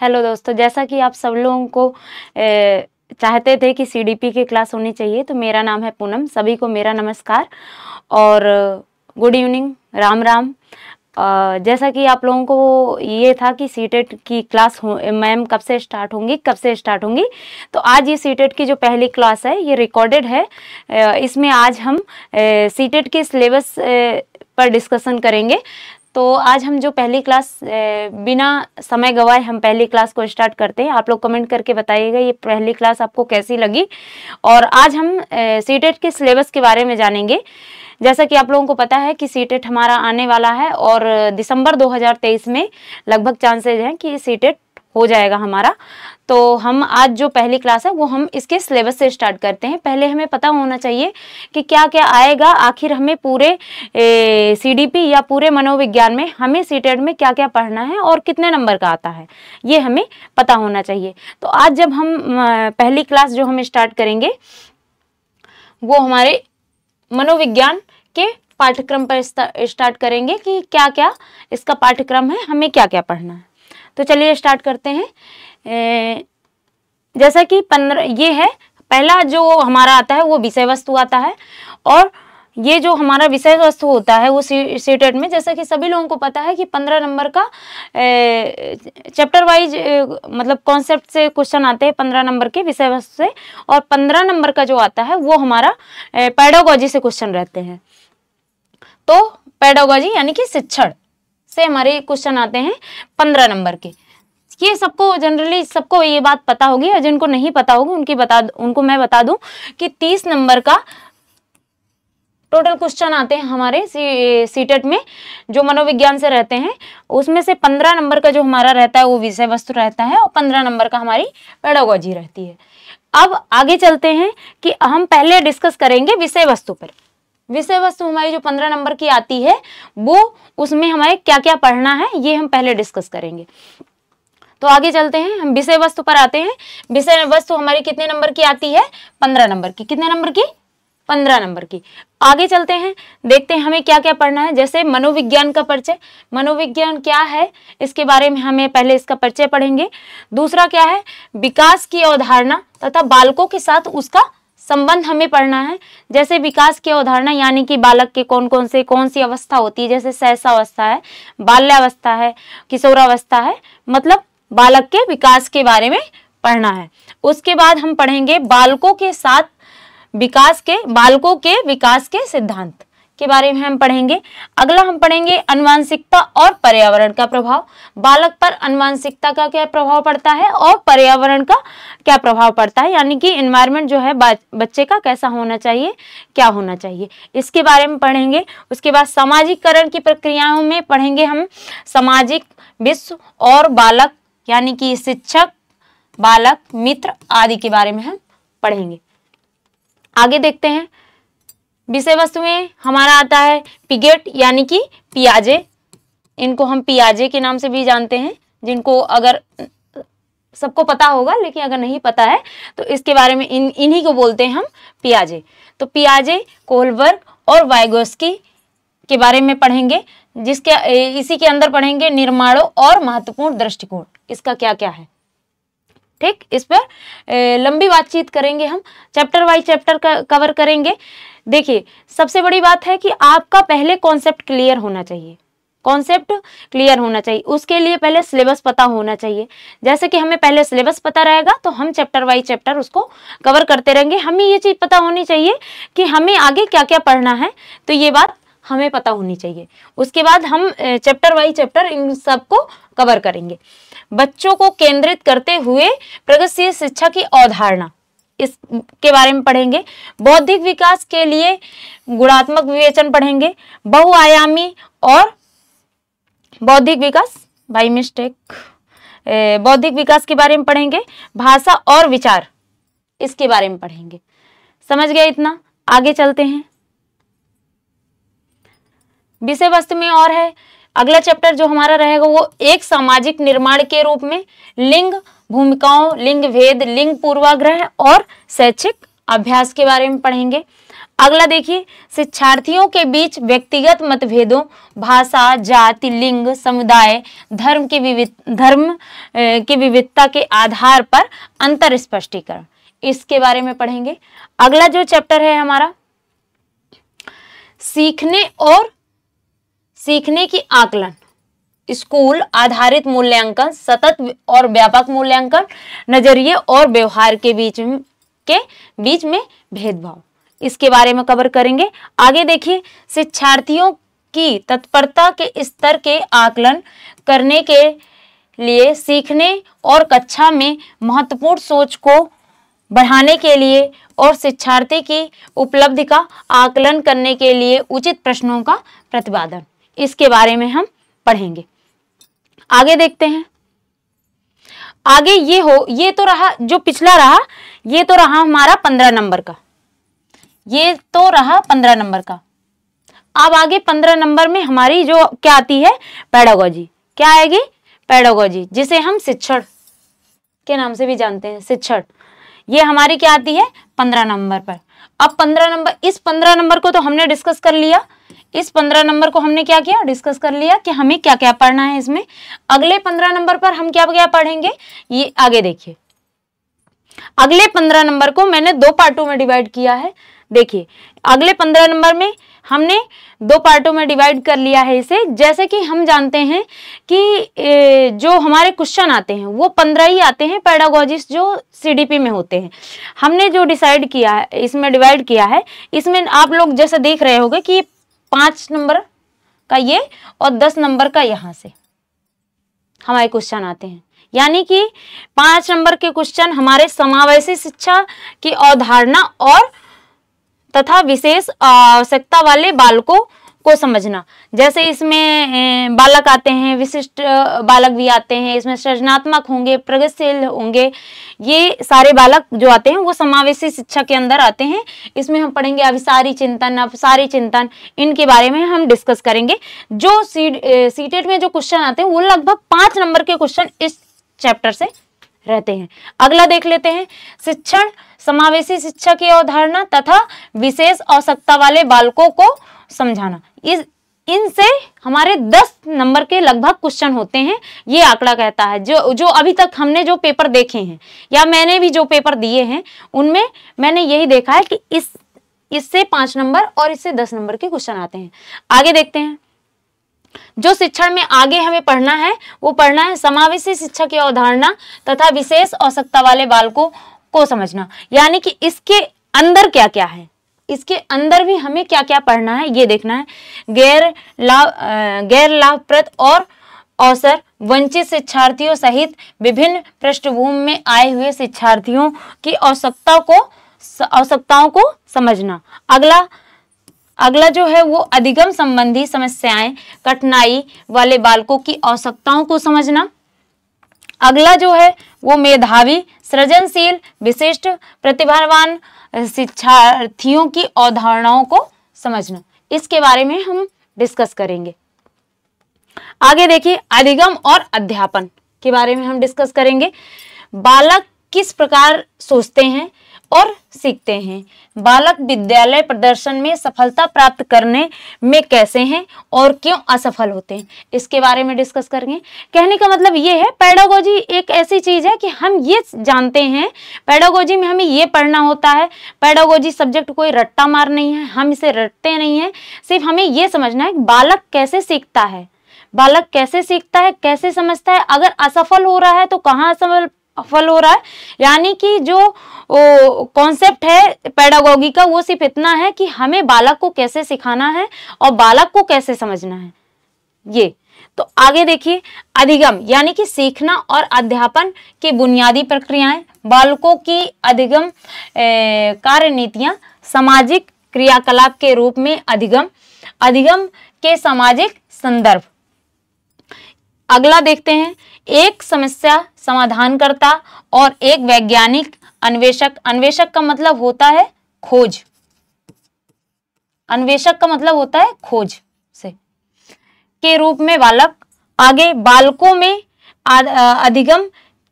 hello दोस्तों जैसा कि आप सब लोगों को ए, चाहते थे कि सीडीपी की क्लास होनी चाहिए तो मेरा नाम है पूनम सभी को मेरा नमस्कार और गुड इवनिंग राम राम आ, जैसा कि आप लोगों को ये था कि सीटेट e की क्लास हो मैम कब से स्टार्ट होंगी कब से स्टार्ट होंगी तो आज ये सीटेट e की जो पहली क्लास है ये रिकॉर्डेड है इसमें आज हम सीटेट e के सिलेबस पर डिस्कशन करेंगे तो आज हम जो पहली क्लास बिना समय गवाए हम पहली क्लास को स्टार्ट करते हैं आप लोग कमेंट करके बताइएगा ये पहली क्लास आपको कैसी लगी और आज हम सीटेट e के सिलेबस के बारे में जानेंगे जैसा कि आप लोगों को पता है कि सीटेट e हमारा आने वाला है और दिसंबर 2023 में लगभग चांसेज हैं कि सीटेट हो जाएगा हमारा तो हम आज जो पहली क्लास है वो हम इसके सिलेबस से स्टार्ट करते हैं पहले हमें पता होना चाहिए कि क्या क्या आएगा आखिर हमें पूरे सीडीपी या पूरे मनोविज्ञान में हमें सीटेड e में क्या क्या पढ़ना है और कितने नंबर का आता है ये हमें पता होना चाहिए तो आज जब हम पहली क्लास जो हम स्टार्ट करेंगे वो हमारे मनोविज्ञान के पाठ्यक्रम पर स्टार्ट करेंगे कि क्या क्या इसका पाठ्यक्रम है हमें क्या क्या पढ़ना है तो चलिए स्टार्ट करते हैं जैसा कि पंद्रह ये है पहला जो हमारा आता है वो विषय वस्तु आता है और ये जो हमारा विषय वस्तु होता है वो सीटेट में जैसा कि सभी लोगों को पता है कि पंद्रह नंबर का चैप्टर वाइज मतलब कॉन्सेप्ट से क्वेश्चन आते हैं पंद्रह नंबर के विषय वस्तु से और पंद्रह नंबर का जो आता है वो हमारा पैडोगोजी से क्वेश्चन रहते हैं तो पैडोगोजी यानी कि शिक्षण से हमारे क्वेश्चन आते हैं पंद्रह नंबर के ये सबको जनरली सबको ये बात पता होगी और जिनको नहीं पता होगी उनकी बता उनको मैं बता दूं कि तीस नंबर का टोटल क्वेश्चन आते हैं हमारे सी, सीटेट e में जो मनोविज्ञान से रहते हैं उसमें से पंद्रह नंबर का जो हमारा रहता है वो विषय वस्तु रहता है और पंद्रह नंबर का हमारी पेडोगॉजी रहती है अब आगे चलते हैं कि हम पहले डिस्कस करेंगे विषय वस्तु पर विषय वस्तु हमारी जो पंद्रह नंबर की आती है वो उसमें हमारे क्या क्या पढ़ना है ये हम पहले डिस्कस करेंगे तो आगे चलते हैं हम विषय वस्तु पर आते हैं विषय वस्तु हमारी कितने नंबर की आती है पंद्रह नंबर की कितने नंबर की पंद्रह नंबर की आगे चलते हैं देखते हैं हमें क्या क्या पढ़ना है जैसे मनोविज्ञान का परिचय मनोविज्ञान क्या है इसके बारे में हमें पहले इसका परिचय पढ़ेंगे दूसरा क्या है विकास की अवधारणा तथा बालकों के साथ उसका संबंध हमें पढ़ना है जैसे विकास की अवधारणा यानी कि बालक के कौन कौन से कौन सी अवस्था होती है जैसे सहसावस्था है बाल्यावस्था है किशोरावस्था है मतलब बालक के विकास के बारे में पढ़ना है उसके बाद हम पढ़ेंगे बालकों के साथ विकास के बालकों के विकास के सिद्धांत के बारे में हम पढ़ेंगे अगला हम पढ़ेंगे अनुवांशिकता और पर्यावरण का प्रभाव बालक पर अनुवांशिकता का क्या प्रभाव पड़ता है और पर्यावरण का क्या प्रभाव पड़ता है यानी कि इन्वायरमेंट जो है बच्चे का कैसा होना चाहिए क्या होना चाहिए इसके बारे में पढ़ेंगे उसके बाद सामाजिकरण की प्रक्रियाओं में पढ़ेंगे हम सामाजिक विश्व और बालक यानी कि शिक्षक बालक मित्र आदि के बारे में हम पढ़ेंगे आगे देखते हैं विषय वस्तु में हमारा आता है पिगेट यानी कि पियाजे इनको हम पियाजे के नाम से भी जानते हैं जिनको अगर सबको पता होगा लेकिन अगर नहीं पता है तो इसके बारे में इन इन्हीं को बोलते हैं हम पियाजे तो पियाजे कोहलबर्ग और वाइगोस्की के बारे में पढ़ेंगे जिसके इसी के अंदर पढ़ेंगे निर्माणों और महत्वपूर्ण दृष्टिकोण इसका क्या क्या है ठीक इस पर लंबी बातचीत करेंगे हम चैप्टर वाइज चैप्टर कवर करेंगे देखिए सबसे बड़ी बात है कि आपका पहले कॉन्सेप्ट क्लियर होना चाहिए कॉन्सेप्ट क्लियर होना चाहिए उसके लिए पहले सिलेबस पता होना चाहिए जैसे कि हमें पहले सिलेबस पता रहेगा तो हम चैप्टर वाइज चैप्टर उसको कवर करते रहेंगे हमें ये चीज़ पता होनी चाहिए कि हमें आगे क्या क्या पढ़ना है तो ये बात हमें पता होनी चाहिए उसके बाद हम चैप्टर वाई चैप्टर इन सबको कवर करेंगे बच्चों को केंद्रित करते हुए प्रगतिशील शिक्षा की अवधारणा इस के बारे में पढ़ेंगे बौद्धिक विकास के लिए गुणात्मक विवेचन पढ़ेंगे बहुआयामी और बौद्धिक विकास बाई मिस्टेक बौद्धिक विकास के बारे में पढ़ेंगे भाषा और विचार इसके बारे में पढ़ेंगे समझ गया इतना आगे चलते हैं विषय वस्तु में और है अगला चैप्टर जो हमारा रहेगा वो एक सामाजिक निर्माण के रूप में लिंग भूमिकाओं लिंग भेद लिंग पूर्वाग्रह और शैक्षिक अभ्यास के बारे में पढ़ेंगे अगला देखिए शिक्षार्थियों के बीच व्यक्तिगत मतभेदों भाषा जाति लिंग समुदाय धर्म की विविध धर्म की विविधता के आधार पर अंतर स्पष्टीकरण इसके बारे में पढ़ेंगे अगला जो चैप्टर है हमारा सीखने और सीखने की आकलन स्कूल आधारित मूल्यांकन सतत और व्यापक मूल्यांकन नजरिए और व्यवहार के बीच के बीच में भेदभाव इसके बारे में कवर करेंगे आगे देखिए शिक्षार्थियों की तत्परता के स्तर के आकलन करने के लिए सीखने और कक्षा में महत्वपूर्ण सोच को बढ़ाने के लिए और शिक्षार्थी की उपलब्धि का आकलन करने के लिए उचित प्रश्नों का प्रतिपादन इसके बारे में हम पढ़ेंगे आगे देखते हैं आगे ये हो ये तो रहा जो पिछला रहा ये तो रहा हमारा पंद्रह नंबर का ये तो रहा पंद्रह नंबर का अब आगे पंद्रह नंबर में हमारी जो क्या आती है पैडोगोजी क्या आएगी पैडोगोजी जिसे हम शिक्षण के नाम से भी जानते हैं शिक्षण ये हमारी क्या आती है पंद्रह नंबर पर अब पंद्रह नंबर इस पंद्रह नंबर को तो हमने डिस्कस कर लिया इस पंद्रह नंबर को हमने क्या किया डिस्कस कर लिया कि हमें क्या क्या पढ़ना है इसमें अगले पंद्रह नंबर पर हम क्या क्या पढ़ेंगे ये आगे देखिए अगले पंद्रह नंबर को मैंने दो पार्टों में डिवाइड किया है देखिए अगले पंद्रह नंबर में हमने दो पार्टों में डिवाइड कर लिया है इसे जैसे कि हम जानते हैं कि जो हमारे क्वेश्चन आते हैं वो पंद्रह ही आते हैं पैडागोजिस्ट जो सीडीपी में होते हैं हमने जो डिसाइड किया है इसमें डिवाइड किया है इसमें आप लोग जैसे देख रहे होंगे कि पांच नंबर का ये और दस नंबर का यहां से हमारे क्वेश्चन आते हैं यानी कि पांच नंबर के क्वेश्चन हमारे समावेशी शिक्षा की अवधारणा और तथा विशेष आवश्यकता वाले बालकों को समझना जैसे इसमें बालक आते हैं विशिष्ट बालक भी आते हैं इसमें सृजनात्मक होंगे प्रगतिशील होंगे ये सारे बालक जो आते हैं वो समावेशी शिक्षा के अंदर आते हैं इसमें हम पढ़ेंगे अभिसारी चिंतन अपसारी चिंतन इनके बारे में हम डिस्कस करेंगे जो सी सीटेट में जो क्वेश्चन आते हैं वो लगभग पांच नंबर के क्वेश्चन इस चैप्टर से रहते हैं अगला देख लेते हैं शिक्षण समावेशी शिक्षा की अवधारणा तथा विशेष आवश्यकता वाले बालकों को समझाना इस इनसे हमारे 10 नंबर के लगभग क्वेश्चन होते हैं ये आंकड़ा कहता है जो जो अभी तक हमने जो पेपर देखे हैं या मैंने भी जो पेपर दिए हैं उनमें मैंने यही देखा है कि इस इससे पांच नंबर और इससे दस नंबर के क्वेश्चन आते हैं आगे देखते हैं जो शिक्षण में आगे हमें पढ़ना है वो पढ़ना है समावेशी शिक्षा की अवधारणा तथा विशेष आवश्यकता वाले बालकों को समझना यानी कि इसके अंदर क्या क्या है इसके अंदर भी हमें क्या क्या पढ़ना है ये देखना है गैर लाभ गैर लाभप्रद और अवसर वंचित शिक्षार्थियों सहित विभिन्न पृष्ठभूमि में आए हुए शिक्षार्थियों की आवश्यकता को आवश्यकताओं को समझना अगला अगला जो है वो अधिगम संबंधी समस्याएं कठिनाई वाले बालकों की आवश्यकताओं को समझना अगला जो है वो मेधावी सृजनशील विशिष्ट प्रतिभावान शिक्षार्थियों की अवधारणाओं को समझना इसके बारे में हम डिस्कस करेंगे आगे देखिए अधिगम और अध्यापन के बारे में हम डिस्कस करेंगे बालक किस प्रकार सोचते हैं और सीखते हैं बालक विद्यालय प्रदर्शन में सफलता प्राप्त करने में कैसे हैं और क्यों असफल होते हैं इसके बारे में डिस्कस करेंगे कहने का मतलब ये है पैडागोजी एक ऐसी चीज़ है कि हम ये जानते हैं पैडागोजी में हमें ये पढ़ना होता है पैडागोजी सब्जेक्ट कोई रट्टा मार नहीं है हम इसे रटते नहीं हैं सिर्फ हमें ये समझना है कि बालक कैसे सीखता है बालक कैसे सीखता है कैसे समझता है अगर असफल हो रहा है तो कहाँ असफल फल हो रहा है यानी कि जो कॉन्सेप्ट है पैडागोगी का वो सिर्फ इतना है कि हमें बालक को कैसे सिखाना है और बालक को कैसे समझना है ये तो आगे देखिए अधिगम यानी कि सीखना और अध्यापन की बुनियादी प्रक्रियाएं बालकों की अधिगम कार्य नीतियां सामाजिक क्रियाकलाप के रूप में अधिगम अधिगम के सामाजिक संदर्भ अगला देखते हैं एक समस्या समाधान करता और एक वैज्ञानिक अन्वेषक अन्वेषक का मतलब होता है खोज अन्वेषक का मतलब होता है खोज से के रूप में बालक आगे बालकों में अधिगम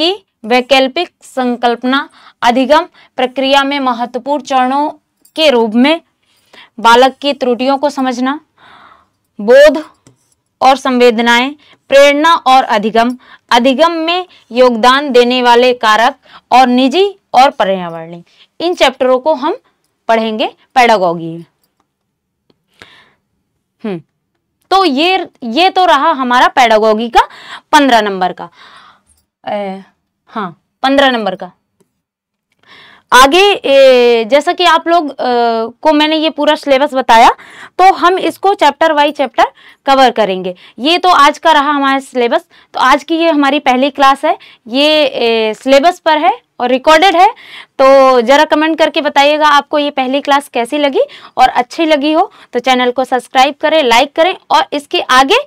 की वैकल्पिक संकल्पना अधिगम प्रक्रिया में महत्वपूर्ण चरणों के रूप में बालक की त्रुटियों को समझना बोध और संवेदनाएं प्रेरणा और अधिगम अधिगम में योगदान देने वाले कारक और निजी और पर्यावरणीय इन चैप्टरों को हम पढ़ेंगे पैडागॉगी हम्म तो ये ये तो रहा हमारा पैडागॉगी का पंद्रह नंबर का ए, हाँ पंद्रह नंबर का आगे जैसा कि आप लोग को मैंने ये पूरा सिलेबस बताया तो हम इसको चैप्टर वाई चैप्टर कवर करेंगे ये तो आज का रहा हमारा सिलेबस तो आज की ये हमारी पहली क्लास है ये सिलेबस पर है और रिकॉर्डेड है तो ज़रा कमेंट करके बताइएगा आपको ये पहली क्लास कैसी लगी और अच्छी लगी हो तो चैनल को सब्सक्राइब करें लाइक करें और इसके आगे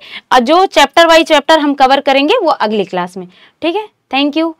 जो चैप्टर वाई चैप्टर हम कवर करेंगे वो अगली क्लास में ठीक है थैंक यू